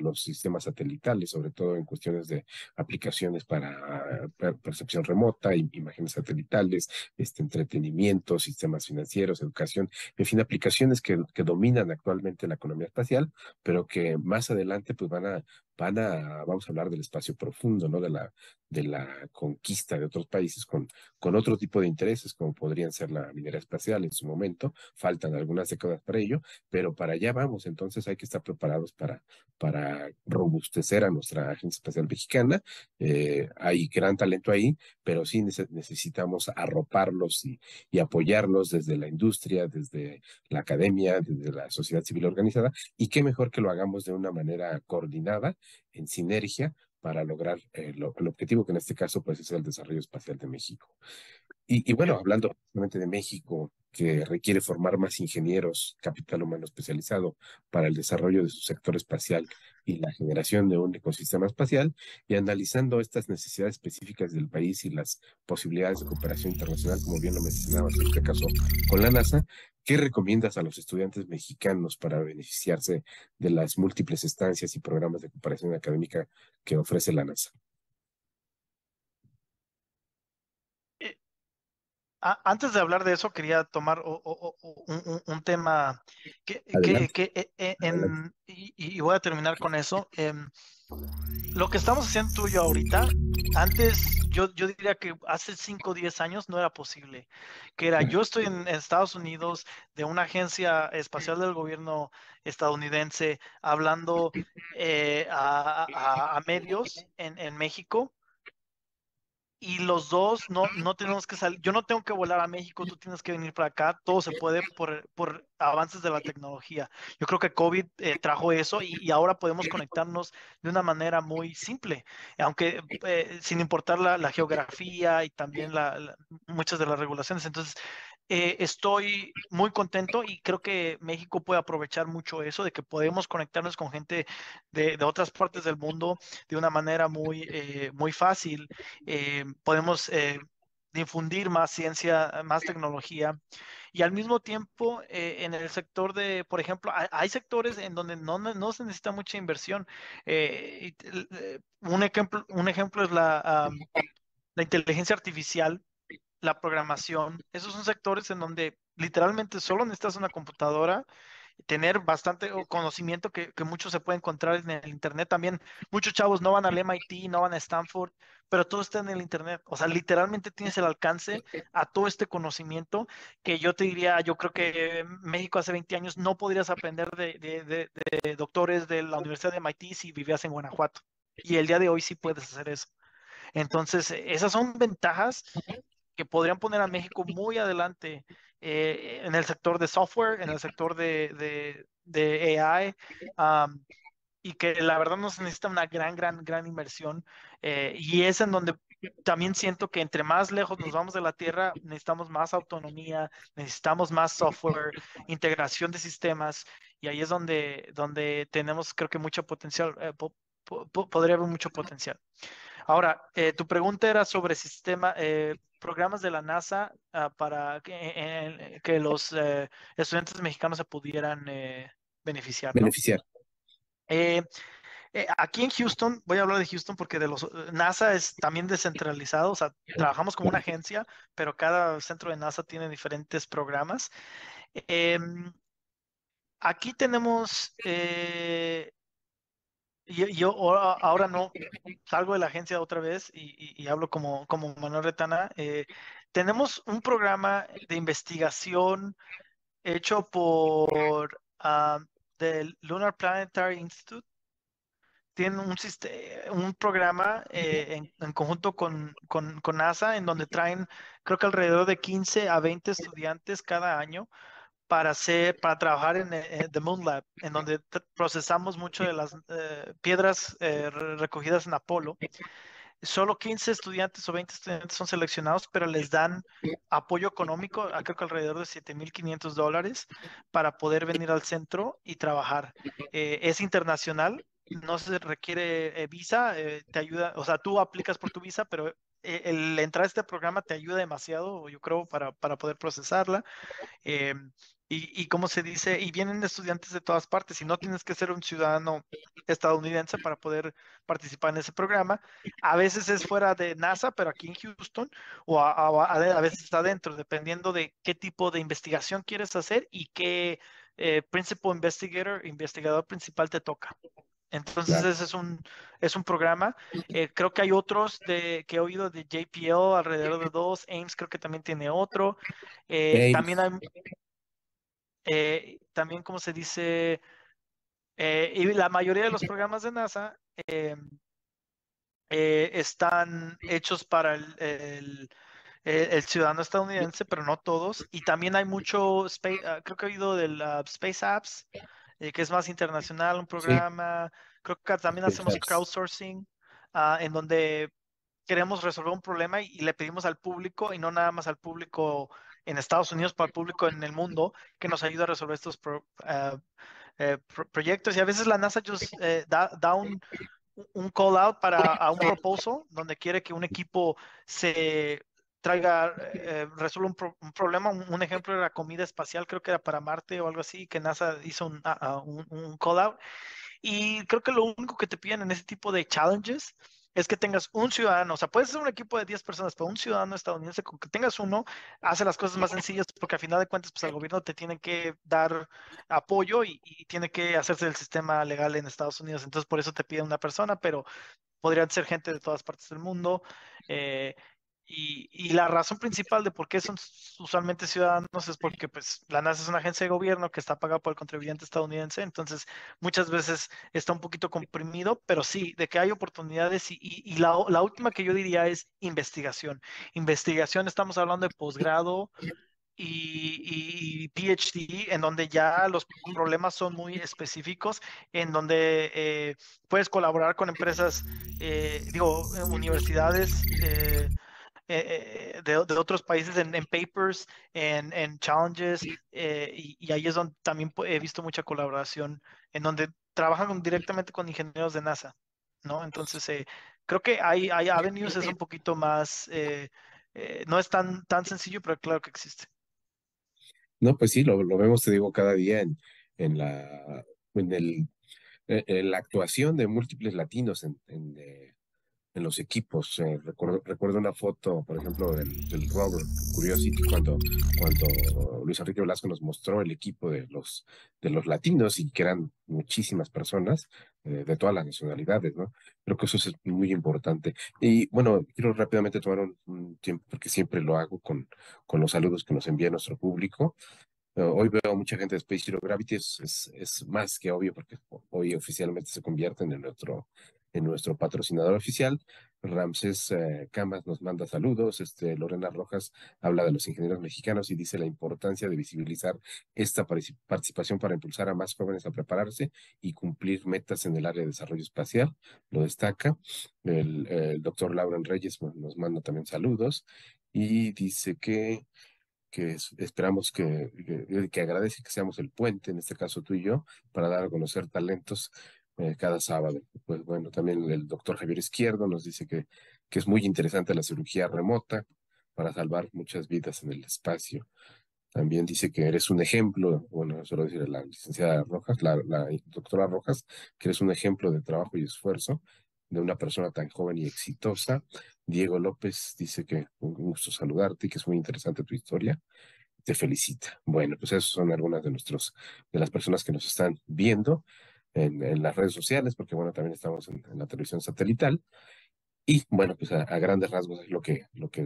los sistemas satelitales, sobre todo en cuestiones de este, aplicaciones para percepción remota, imágenes satelitales, este, entretenimiento, sistemas financieros, educación, en fin, aplicaciones que, que dominan actualmente la economía espacial, pero que más adelante pues van a vamos a hablar del espacio profundo, ¿no? De la, de la conquista de otros países con, con otro tipo de intereses, como podrían ser la minería espacial en su momento, faltan algunas décadas para ello, pero para allá vamos, entonces hay que estar preparados para, para robustecer a nuestra Agencia Espacial Mexicana, eh, hay gran talento ahí, pero sí necesitamos arroparlos y, y apoyarlos desde la industria, desde la academia, desde la sociedad civil organizada, y qué mejor que lo hagamos de una manera coordinada en sinergia para lograr eh, el objetivo que en este caso pues, es el desarrollo espacial de México. Y, y bueno, hablando de México, que requiere formar más ingenieros, capital humano especializado para el desarrollo de su sector espacial y la generación de un ecosistema espacial, y analizando estas necesidades específicas del país y las posibilidades de cooperación internacional, como bien lo mencionabas en este caso con la NASA, ¿Qué recomiendas a los estudiantes mexicanos para beneficiarse de las múltiples estancias y programas de cooperación académica que ofrece la NASA? Eh, antes de hablar de eso, quería tomar un, tema eh, eh, y, voy a terminar con eso. Em, lo que estamos haciendo tú y yo ahorita, antes yo, yo diría que hace 5 o 10 años no era posible, que era yo estoy en Estados Unidos de una agencia espacial del gobierno estadounidense hablando eh, a, medios en México y los dos no, no tenemos que salir. Yo no tengo que volar a México, tú tienes que venir para acá. Todo se puede por, por avances de la tecnología. Yo creo que COVID eh, trajo eso y, ahora podemos conectarnos de una manera muy simple, aunque eh, sin importar la, geografía y también muchas de las regulaciones. Entonces, eh, estoy muy contento y creo que México puede aprovechar mucho eso, de que podemos conectarnos con gente de, otras partes del mundo de una manera muy, eh, muy fácil. Eh, podemos difundir más ciencia, más tecnología. Y al mismo tiempo, en el sector de, por ejemplo, hay, sectores en donde no, no, se necesita mucha inversión. un, ejemplo, un ejemplo es la, la inteligencia artificial la programación. Esos son sectores en donde literalmente solo necesitas una computadora, tener bastante conocimiento que, muchos se puede encontrar en el Internet. También muchos chavos no van al MIT, no van a Stanford, pero todo está en el Internet. O sea, literalmente tienes el alcance a todo este conocimiento que yo te diría, yo creo que México hace 20 años no podrías aprender de doctores de la Universidad de MIT si vivías en Guanajuato. Y el día de hoy sí puedes hacer eso. Entonces, esas son ventajas podrían poner a México muy adelante eh, en el sector de software, en el sector de, de, AI. y que la verdad nos necesita una gran, gran, gran inversión. Eh, y es en donde también siento que entre más lejos nos vamos de la Tierra, necesitamos más autonomía, necesitamos más software, integración de sistemas, y ahí es donde, donde tenemos, creo que, mucho potencial, eh, podría haber mucho potencial. Ahora, tu pregunta era sobre sistema, programas de la NASA ah, para que, eh, los eh, estudiantes mexicanos se pudieran eh, beneficiar. Beneficiar. aquí en Houston, voy a hablar de Houston porque de los NASA es también descentralizado, o sea, trabajamos como una agencia, pero cada centro de NASA tiene diferentes programas. Em, aquí tenemos yo, yo ahora no, salgo de la agencia otra vez y, hablo como, como Manuel Retana. Eh, tenemos un programa de investigación hecho por ah, el Lunar Planetary Institute. Tienen un, un programa eh, en, conjunto con, con, con, NASA en donde traen, creo que alrededor de 15 a 20 estudiantes cada año para hacer, para trabajar en, The Moon Lab, en donde procesamos mucho de las eh, piedras eh, recogidas en Apolo. Solo 15 estudiantes o 20 estudiantes son seleccionados, pero les dan apoyo económico, ah, creo que alrededor de 7.500 dólares, para poder venir al centro y trabajar. Eh, es internacional, no se requiere visa, te ayuda, o sea, tú aplicas por tu visa, pero el entrar a este programa te ayuda demasiado, yo creo, para, para poder procesarla. Em, y, como se dice, y vienen estudiantes de todas partes, y no tienes que ser un ciudadano estadounidense para poder participar en ese programa. A veces es fuera de NASA, pero aquí en Houston, o a, veces está adentro, dependiendo de qué tipo de investigación quieres hacer y qué eh, principal investigator, investigador principal te toca. Entonces ese es un, es un programa. Eh, creo que hay otros de, que he oído de JPL, alrededor de dos. Ames creo que también tiene otro. Eh, también hay, eh, también, como se dice, eh, la mayoría de los programas de NASA eh, están hechos para el, ciudadano estadounidense, pero no todos. Y también hay mucho, space, ah, creo que ha habido del Space Apps, que es más internacional, un programa. Creo que también hacemos crowdsourcing, ah, en donde queremos resolver un problema y, le pedimos al público, y no nada más al público en Estados Unidos, para el público en el mundo, que nos ayuda a resolver estos ah, eh, proyectos. Y a veces la NASA eh, da, da un, un, call out para a un proposal donde quiere que un equipo se traiga, eh, resuelva un, problema. Un, ejemplo era comida espacial, creo que era para Marte o algo así, que NASA hizo ah, ah, un, un call out. Y creo que lo único que te piden en ese tipo de challenges es que tengas un ciudadano, o sea, puedes ser un equipo de 10 personas, pero un ciudadano estadounidense, con que tengas uno, hace las cosas más sencillas, porque al final de cuentas, pues el gobierno te tiene que dar apoyo y, tiene que hacerse el sistema legal en Estados Unidos. Entonces, por eso te pide una persona, pero podrían ser gente de todas partes del mundo. Eh, y, la razón principal de por qué son usualmente ciudadanos es porque pues, la NASA es una agencia de gobierno que está pagada por el contribuyente estadounidense, entonces muchas veces está un poquito comprimido, pero sí, de que hay oportunidades y, la, última que yo diría es investigación. Investigación, estamos hablando de posgrado y, PhD, en donde ya los problemas son muy específicos, en donde eh, puedes colaborar con empresas, eh, digo, universidades. Eh, eh, eh, de, de, otros países en, papers, en, en challenges, eh, y, ahí es donde también he visto mucha colaboración, en donde trabajan directamente con ingenieros de NASA, ¿no? Entonces, creo que hay, hay avenues, es un poquito más, no es tan, tan sencillo, pero claro que existe. No, pues sí, lo, vemos, te digo, cada día en, en la, en el, e, en la actuación de múltiples latinos en, en los equipos. Eh, recuerdo, una foto, por ejemplo, del, del Curiosity, cuando, cuando Luis Enrique Velasco nos mostró el equipo de los, de los latinos y que eran muchísimas personas eh, de todas las nacionalidades, ¿no? Creo que eso es muy importante. Y bueno, quiero rápidamente tomar un, tiempo, porque siempre lo hago con, con los saludos que nos envía nuestro público. Eh, hoy veo mucha gente de Space Hero Gravity, es, es, es, más que obvio porque hoy oficialmente se convierten en nuestro en nuestro patrocinador oficial. Ramses eh, Camas nos manda saludos, este, Lorena Rojas habla de los ingenieros mexicanos y dice la importancia de visibilizar esta participación para impulsar a más jóvenes a prepararse y cumplir metas en el área de desarrollo espacial, lo destaca. El, doctor Lauren Reyes nos manda también saludos y dice que que esperamos que, que, agradece que seamos el puente, en este caso tú y yo, para dar a conocer talentos eh, cada sábado. Pues bueno, también el doctor Javier Izquierdo nos dice que, que es muy interesante la cirugía remota para salvar muchas vidas en el espacio. También dice que eres un ejemplo, bueno, solo decir la licenciada Rojas, la, doctora Rojas, que eres un ejemplo de trabajo y esfuerzo de una persona tan joven y exitosa. Diego López dice que un gusto saludarte y que es muy interesante tu historia. Te felicita. Bueno, pues esas son algunas de nuestros, de las personas que nos están viendo en, las redes sociales, porque bueno, también estamos en, en la televisión satelital. Y bueno, pues a, grandes rasgos es lo que, lo que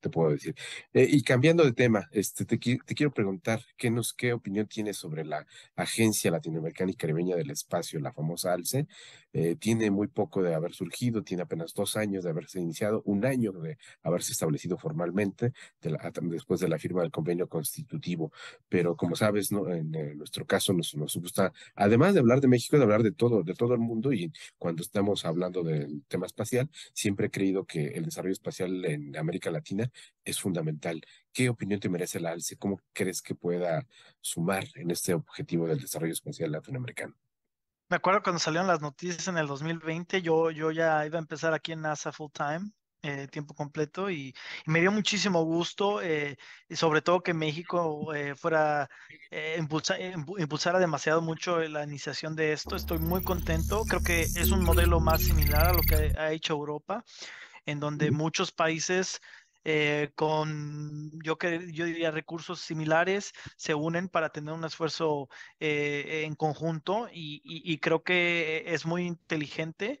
te puedo decir. Eh, y cambiando de tema, este, te, te, quiero preguntar ¿qué, nos, qué opinión tienes sobre la Agencia Latinoamericana y Caribeña del Espacio, la famosa ALCE. Eh, tiene muy poco de haber surgido, tiene apenas dos años de haberse iniciado, un año de haberse establecido formalmente después de la firma del convenio constitutivo. Pero como sabes, ¿no? en, eh, nuestro caso nos, nos gusta, además de hablar de México, de hablar de todo, de todo el mundo y cuando estamos hablando del tema espacial, siempre he creído que el desarrollo espacial en América Latina es fundamental. ¿Qué opinión te merece la ALCE? ¿Cómo crees que pueda sumar en este objetivo del desarrollo espacial latinoamericano? Me acuerdo cuando salieron las noticias en el 2020, yo, yo ya iba a empezar aquí en NASA full time eh, tiempo completo y, me dio muchísimo gusto, eh, y sobre todo que México eh, fuera impulsara demasiado mucho la iniciación de esto. Estoy muy contento, creo que es un modelo más similar a lo que ha hecho Europa, en donde muchos países con, yo, yo diría, recursos similares, se unen para tener un esfuerzo en conjunto y, y, creo que es muy inteligente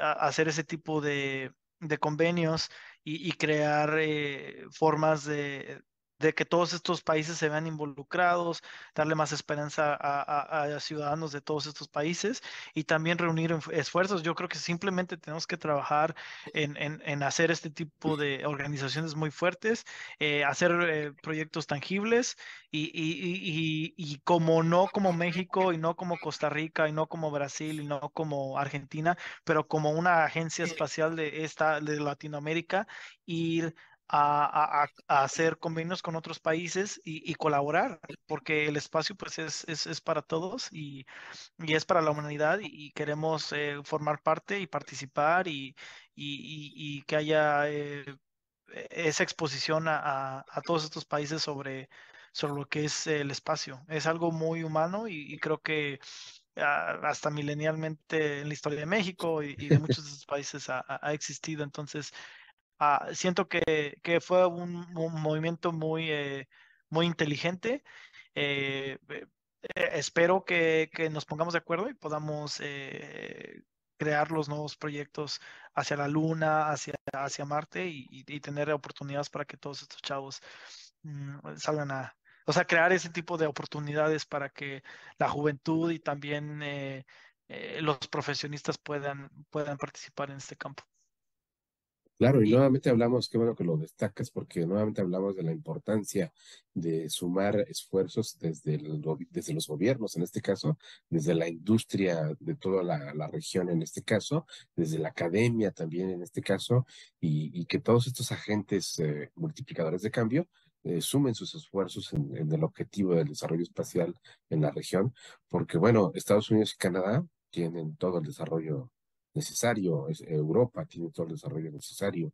hacer ese tipo de, de convenios y, crear eh, formas de, de que todos estos países se vean involucrados, darle más esperanza a, ciudadanos de todos estos países y también reunir esfuerzos. Yo creo que simplemente tenemos que trabajar en, hacer este tipo de organizaciones muy fuertes, eh, hacer eh, proyectos tangibles y, como no como México y no como Costa Rica y no como Brasil y no como Argentina, pero como una agencia espacial de, esta, de Latinoamérica, ir a, hacer convenios con otros países y, colaborar, porque el espacio pues es, es, para todos y, y, es para la humanidad y, queremos eh, formar parte y participar y, que haya eh, esa exposición a, a, todos estos países sobre, sobre lo que es el espacio. Es algo muy humano y, creo que ah, hasta milenialmente en la historia de México y, de muchos de estos países ha, ha existido. Entonces, Ah, siento que, fue un, movimiento muy, eh, muy inteligente. Eh, eh, espero que, nos pongamos de acuerdo y podamos crear los nuevos proyectos hacia la Luna, hacia, hacia Marte y, tener oportunidades para que todos estos chavos mm, salgan a, o sea, crear ese tipo de oportunidades para que la juventud y también los profesionistas puedan, puedan participar en este campo. Claro, y nuevamente hablamos, qué bueno que lo destacas, porque nuevamente hablamos de la importancia de sumar esfuerzos desde, desde los gobiernos, en este caso, desde la industria de toda la, región, en este caso, desde la academia también, en este caso, y, que todos estos agentes eh, multiplicadores de cambio eh, sumen sus esfuerzos en, en el objetivo del desarrollo espacial en la región, porque bueno, Estados Unidos y Canadá tienen todo el desarrollo necesario, Europa tiene todo el desarrollo necesario,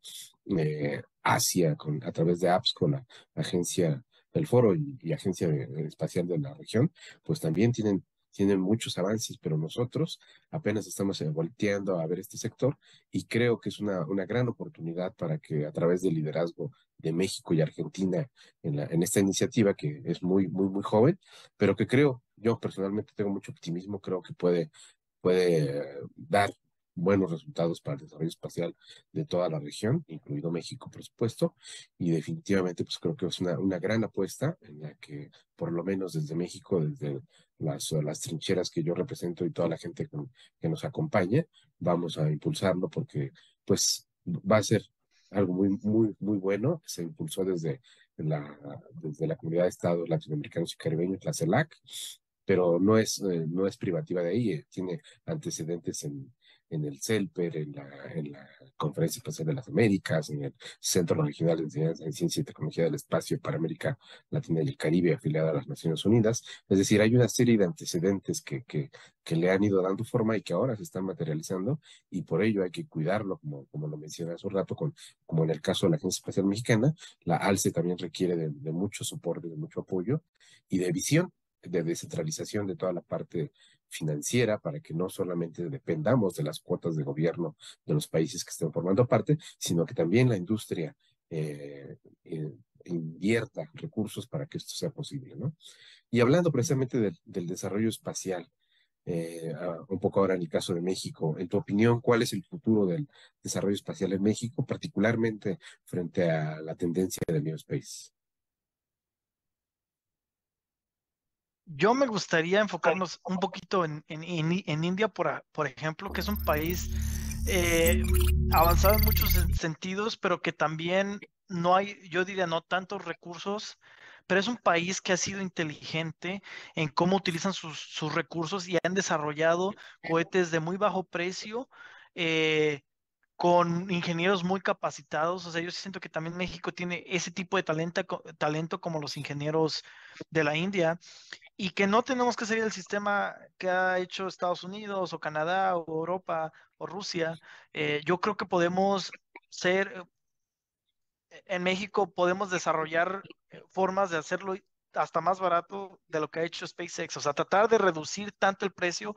eh, Asia con, a través de Apps con la agencia del foro y, agencia espacial de la región, pues también tienen, tienen muchos avances, pero nosotros apenas estamos eh, volteando a ver este sector y creo que es una, una gran oportunidad para que a través del liderazgo de México y Argentina en, la, en esta iniciativa que es muy, muy, muy joven, pero que creo, yo personalmente tengo mucho optimismo, creo que puede puede dar buenos resultados para el desarrollo espacial de toda la región, incluido México, por supuesto, y definitivamente pues creo que es una, una gran apuesta en la que por lo menos desde México, desde las, las trincheras que yo represento y toda la gente que, nos acompaña, vamos a impulsarlo porque pues va a ser algo muy, muy, muy bueno. Se impulsó desde la, desde la comunidad de estados latinoamericanos y caribeños, la CELAC, pero no es, eh, no es privativa de ahí, eh, tiene antecedentes en, en el CELPER, en la, Conferencia Espacial de las Américas, en el Centro Regional de en Ciencia y Tecnología del Espacio para América Latina y el Caribe, afiliada a las Naciones Unidas. Es decir, hay una serie de antecedentes que, que, que le han ido dando forma y que ahora se están materializando y por ello hay que cuidarlo, como, como lo mencioné hace un rato, con, como en el caso de la Agencia Espacial Mexicana, la ALCE también requiere de, de mucho soporte, de mucho apoyo y de visión de descentralización de toda la parte financiera para que no solamente dependamos de las cuotas de gobierno de los países que estén formando parte, sino que también la industria eh, eh, invierta recursos para que esto sea posible. ¿no? Y hablando precisamente del desarrollo espacial, eh, ah, un poco ahora en el caso de México, en tu opinión, ¿cuál es el futuro del desarrollo espacial en México, particularmente frente a la tendencia del New Space? Yo me gustaría enfocarnos un poquito en, en, India, por, por, ejemplo, que es un país eh, avanzado en muchos sentidos, pero que también no hay, yo diría, no tantos recursos, pero es un país que ha sido inteligente en cómo utilizan sus, recursos y han desarrollado cohetes de muy bajo precio. Eh, con ingenieros muy capacitados. O sea, yo siento que también México tiene ese tipo de talento, talento como los ingenieros de la India y que no tenemos que seguir el sistema que ha hecho Estados Unidos o Canadá o Europa o Rusia. Eh, yo creo que podemos ser, eh, en México podemos desarrollar eh, formas de hacerlo hasta más barato de lo que ha hecho SpaceX. O sea, tratar de reducir tanto el precio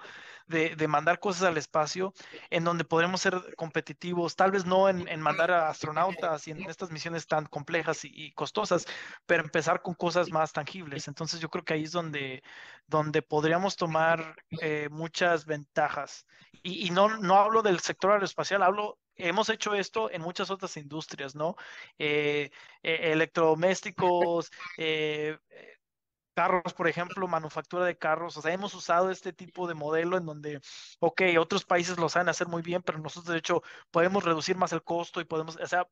de, mandar cosas al espacio en donde podremos ser competitivos, tal vez no en, mandar a astronautas y en estas misiones tan complejas y, costosas, pero empezar con cosas más tangibles. Entonces yo creo que ahí es donde, donde podríamos tomar eh, muchas ventajas. Y, y, no, no hablo del sector aeroespacial, hablo hemos hecho esto en muchas otras industrias, ¿no? Eh, eh, electrodomésticos, eh, carros, por ejemplo, manufactura de carros. O sea, hemos usado este tipo de modelo en donde, ok, otros países lo saben hacer muy bien, pero nosotros de hecho podemos reducir más el costo y podemos, o sea,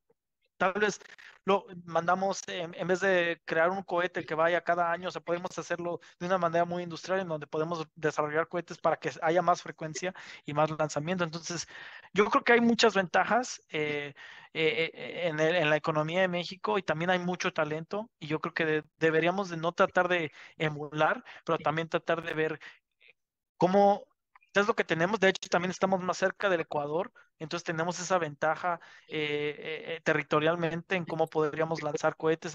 Tal vez lo mandamos, en, vez de crear un cohete que vaya cada año, o sea, podemos hacerlo de una manera muy industrial en donde podemos desarrollar cohetes para que haya más frecuencia y más lanzamiento. Entonces, yo creo que hay muchas ventajas eh, eh, eh, en, la economía de México y también hay mucho talento y yo creo que deberíamos de no tratar de emular, pero también tratar de ver cómo es lo que tenemos. De hecho, también estamos más cerca del Ecuador entonces tenemos esa ventaja eh, eh, territorialmente en cómo podríamos lanzar cohetes.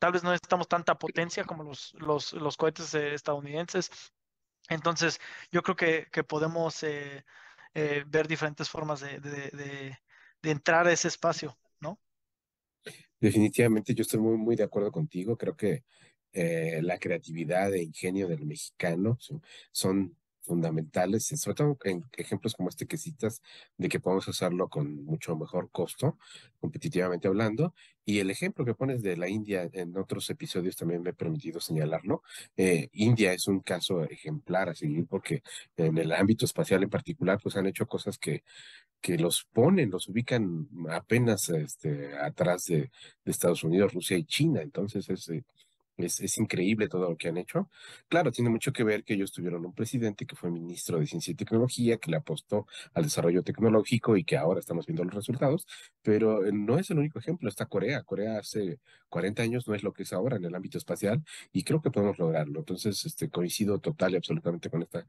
tal vez no necesitamos tanta potencia como los, los, cohetes eh, estadounidenses. Entonces yo creo que, que podemos ver diferentes formas de, entrar a ese espacio, ¿no? Definitivamente yo estoy muy, muy de acuerdo contigo. Creo que la creatividad e ingenio del mexicano son fundamentales, sobre todo en ejemplos como este que citas, de que podemos hacerlo con mucho mejor costo, competitivamente hablando. Y el ejemplo que pones de la India en otros episodios también me he permitido señalarlo. Eh, India es un caso ejemplar a seguir porque en el ámbito espacial en particular, pues han hecho cosas que, que los ponen, los ubican apenas este, atrás de, Estados Unidos, Rusia y China. Entonces es... Eh, es, increíble todo lo que han hecho. Claro, tiene mucho que ver que ellos tuvieron un presidente que fue ministro de Ciencia y Tecnología, que le apostó al desarrollo tecnológico y que ahora estamos viendo los resultados, pero eh, no es el único ejemplo. Está Corea. Corea hace 40 años no es lo que es ahora en el ámbito espacial y creo que podemos lograrlo. Entonces, este, coincido total y absolutamente con esta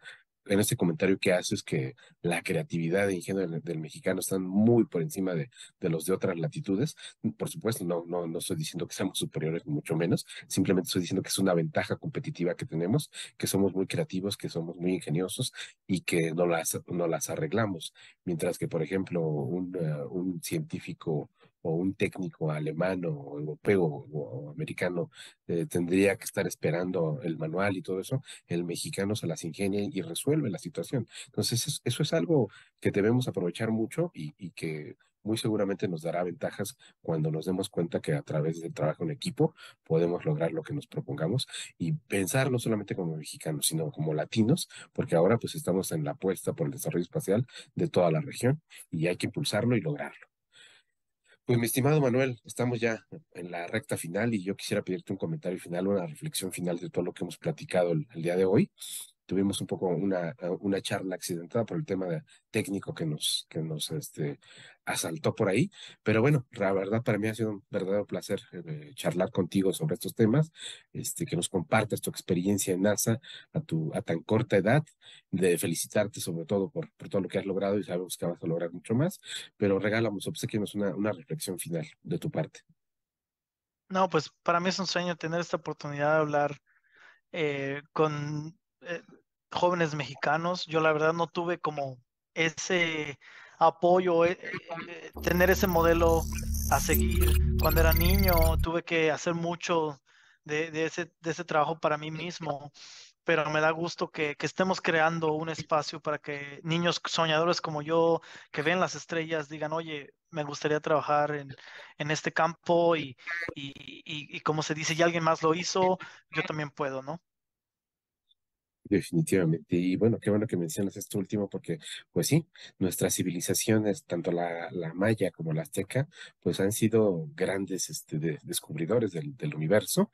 en este comentario que haces que la creatividad e ingenio del, mexicano están muy por encima de, los de otras latitudes. Mm, por supuesto, no, no, no estoy diciendo que seamos superiores, mucho menos. Simplemente estoy diciendo que es una ventaja competitiva que tenemos, que somos muy creativos, que somos muy ingeniosos y que no las, no las arreglamos. Mientras que, por ejemplo, un, eh, un científico o un técnico alemán o europeo o, americano eh, tendría que estar esperando el manual y todo eso, el mexicano se las ingenia y resuelve la situación. Entonces, eso, es algo que debemos aprovechar mucho y, y que muy seguramente nos dará ventajas cuando nos demos cuenta que a través del trabajo en equipo podemos lograr lo que nos propongamos y pensar no solamente como mexicanos, sino como latinos, porque ahora pues estamos en la apuesta por el desarrollo espacial de toda la región y hay que impulsarlo y lograrlo. Pues mi estimado Manuel, estamos ya en la recta final y yo quisiera pedirte un comentario final, una reflexión final de todo lo que hemos platicado el, el día de hoy tuvimos un poco una, una charla accidentada por el tema de, técnico que nos, que nos este, asaltó por ahí. Pero bueno, la verdad para mí ha sido un verdadero placer eh, charlar contigo sobre estos temas, este, que nos compartas tu experiencia en NASA a, tu, a tan corta edad, de felicitarte sobre todo por, por todo lo que has logrado y sabemos que vas a lograr mucho más, pero regálamos, obsequienos una, una reflexión final de tu parte. No, pues para mí es un sueño tener esta oportunidad de hablar eh, con eh, jóvenes mexicanos. Yo la verdad no tuve como ese apoyo, eh, eh, tener ese modelo a seguir. Cuando era niño tuve que hacer mucho de, ese, trabajo para mí mismo, pero me da gusto que, estemos creando un espacio para que niños soñadores como yo, que ven las estrellas, digan, oye, me gustaría trabajar en, este campo y, como se dice, y alguien más lo hizo, yo también puedo, ¿no? Definitivamente. Y bueno, qué bueno que mencionas esto último porque, pues sí, nuestras civilizaciones, tanto la, la maya como la azteca, pues han sido grandes este, descubridores del, del universo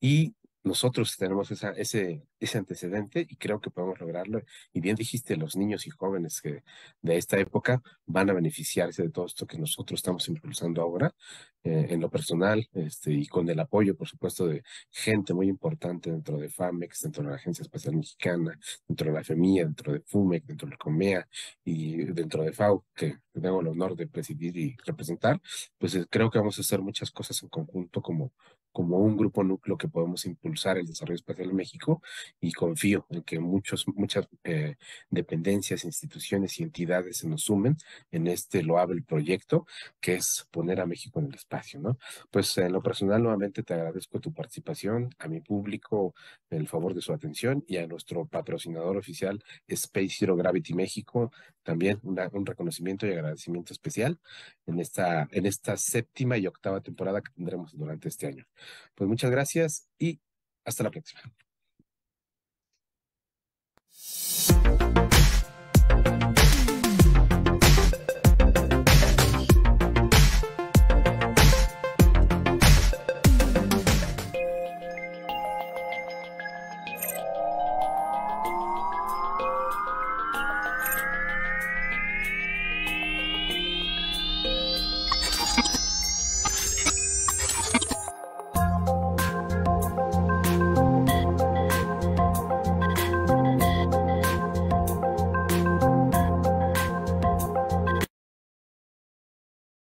y nosotros tenemos esa, ese ese antecedente y creo que podemos lograrlo. Y bien dijiste, los niños y jóvenes que de esta época van a beneficiarse de todo esto que nosotros estamos impulsando ahora eh, en lo personal este, y con el apoyo, por supuesto, de gente muy importante dentro de FAMEX, dentro de la Agencia Espacial Mexicana, dentro de la FEMIA, dentro de FUMEC, dentro de COMEA y dentro de FAO, que tengo el honor de presidir y representar, pues eh, creo que vamos a hacer muchas cosas en conjunto como, como un grupo núcleo que podemos impulsar el desarrollo espacial en México y confío en que muchos, muchas eh, dependencias, instituciones y entidades se nos sumen en este loable proyecto que es poner a México en el espacio, ¿no? Pues en lo personal, nuevamente te agradezco tu participación, a mi público el favor de su atención y a nuestro patrocinador oficial Space Zero Gravity México, también un reconocimiento y agradecimiento especial en esta, en esta séptima y octava temporada que tendremos durante este año. Pues muchas gracias y hasta la próxima.